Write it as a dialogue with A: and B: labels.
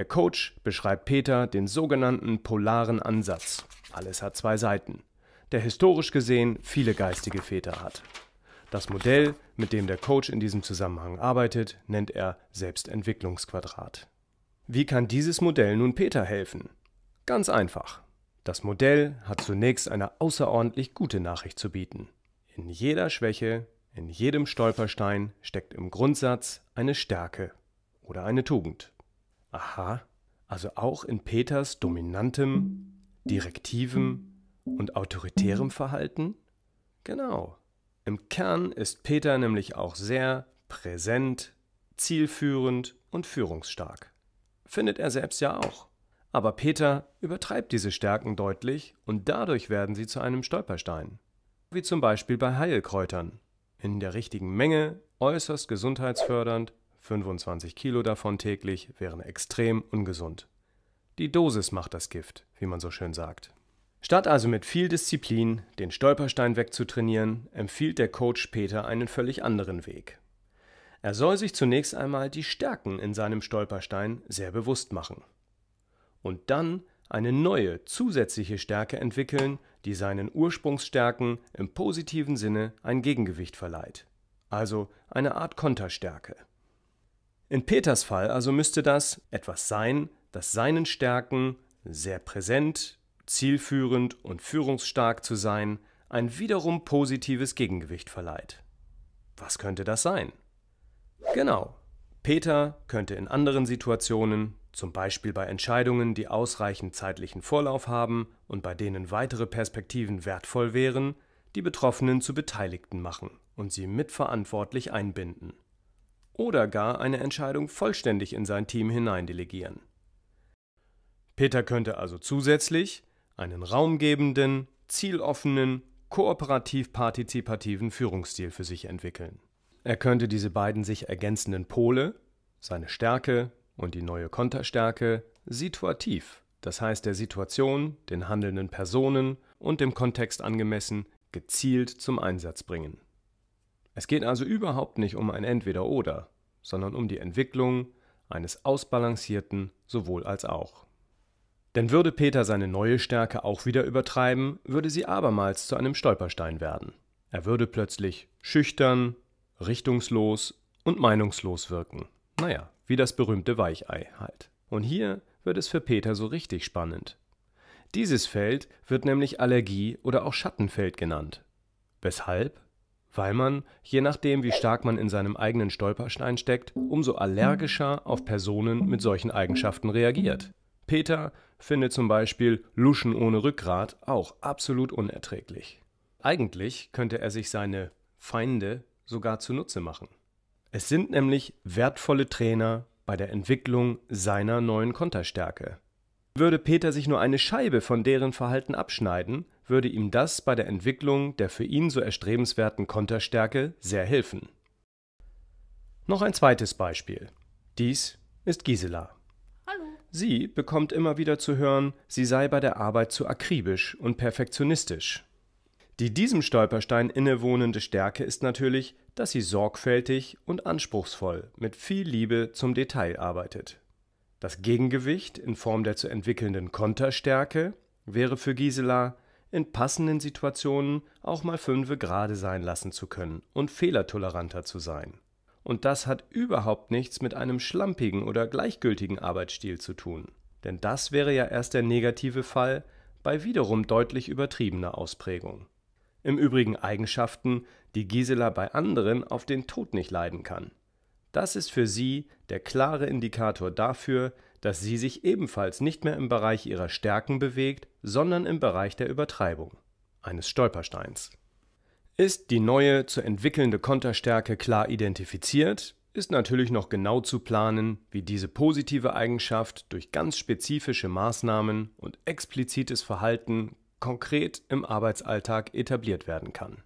A: Der Coach beschreibt Peter den sogenannten polaren Ansatz. Alles hat zwei Seiten, der historisch gesehen viele geistige Väter hat. Das Modell, mit dem der Coach in diesem Zusammenhang arbeitet, nennt er Selbstentwicklungsquadrat. Wie kann dieses Modell nun Peter helfen? Ganz einfach. Das Modell hat zunächst eine außerordentlich gute Nachricht zu bieten. In jeder Schwäche, in jedem Stolperstein steckt im Grundsatz eine Stärke oder eine Tugend. Aha, also auch in Peters dominantem, direktivem und autoritärem Verhalten? Genau. Im Kern ist Peter nämlich auch sehr präsent, zielführend und führungsstark. Findet er selbst ja auch. Aber Peter übertreibt diese Stärken deutlich und dadurch werden sie zu einem Stolperstein. Wie zum Beispiel bei Heilkräutern. In der richtigen Menge, äußerst gesundheitsfördernd 25 Kilo davon täglich wären extrem ungesund. Die Dosis macht das Gift, wie man so schön sagt. Statt also mit viel Disziplin den Stolperstein wegzutrainieren, empfiehlt der Coach Peter einen völlig anderen Weg. Er soll sich zunächst einmal die Stärken in seinem Stolperstein sehr bewusst machen. Und dann eine neue, zusätzliche Stärke entwickeln, die seinen Ursprungsstärken im positiven Sinne ein Gegengewicht verleiht. Also eine Art Konterstärke. In Peters Fall also müsste das etwas sein, das seinen Stärken, sehr präsent, zielführend und führungsstark zu sein, ein wiederum positives Gegengewicht verleiht. Was könnte das sein? Genau, Peter könnte in anderen Situationen, zum Beispiel bei Entscheidungen, die ausreichend zeitlichen Vorlauf haben und bei denen weitere Perspektiven wertvoll wären, die Betroffenen zu Beteiligten machen und sie mitverantwortlich einbinden oder gar eine Entscheidung vollständig in sein Team hineindelegieren. Peter könnte also zusätzlich einen raumgebenden, zieloffenen, kooperativ-partizipativen Führungsstil für sich entwickeln. Er könnte diese beiden sich ergänzenden Pole, seine Stärke und die neue Konterstärke, situativ, das heißt der Situation, den handelnden Personen und dem Kontext angemessen, gezielt zum Einsatz bringen. Es geht also überhaupt nicht um ein Entweder-Oder, sondern um die Entwicklung eines ausbalancierten sowohl als auch. Denn würde Peter seine neue Stärke auch wieder übertreiben, würde sie abermals zu einem Stolperstein werden. Er würde plötzlich schüchtern, richtungslos und meinungslos wirken. Naja, wie das berühmte Weichei halt. Und hier wird es für Peter so richtig spannend. Dieses Feld wird nämlich Allergie oder auch Schattenfeld genannt. Weshalb? weil man, je nachdem wie stark man in seinem eigenen Stolperstein steckt, umso allergischer auf Personen mit solchen Eigenschaften reagiert. Peter findet zum Beispiel Luschen ohne Rückgrat auch absolut unerträglich. Eigentlich könnte er sich seine Feinde sogar zunutze machen. Es sind nämlich wertvolle Trainer bei der Entwicklung seiner neuen Konterstärke. Würde Peter sich nur eine Scheibe von deren Verhalten abschneiden, würde ihm das bei der Entwicklung der für ihn so erstrebenswerten Konterstärke sehr helfen. Noch ein zweites Beispiel. Dies ist Gisela. Hallo. Sie bekommt immer wieder zu hören, sie sei bei der Arbeit zu akribisch und perfektionistisch. Die diesem Stolperstein innewohnende Stärke ist natürlich, dass sie sorgfältig und anspruchsvoll mit viel Liebe zum Detail arbeitet. Das Gegengewicht in Form der zu entwickelnden Konterstärke wäre für Gisela in passenden Situationen auch mal fünfe gerade sein lassen zu können und fehlertoleranter zu sein. Und das hat überhaupt nichts mit einem schlampigen oder gleichgültigen Arbeitsstil zu tun. Denn das wäre ja erst der negative Fall bei wiederum deutlich übertriebener Ausprägung. Im Übrigen Eigenschaften, die Gisela bei anderen auf den Tod nicht leiden kann. Das ist für sie der klare Indikator dafür, dass sie sich ebenfalls nicht mehr im Bereich ihrer Stärken bewegt, sondern im Bereich der Übertreibung, eines Stolpersteins. Ist die neue zu entwickelnde Konterstärke klar identifiziert, ist natürlich noch genau zu planen, wie diese positive Eigenschaft durch ganz spezifische Maßnahmen und explizites Verhalten konkret im Arbeitsalltag etabliert werden kann.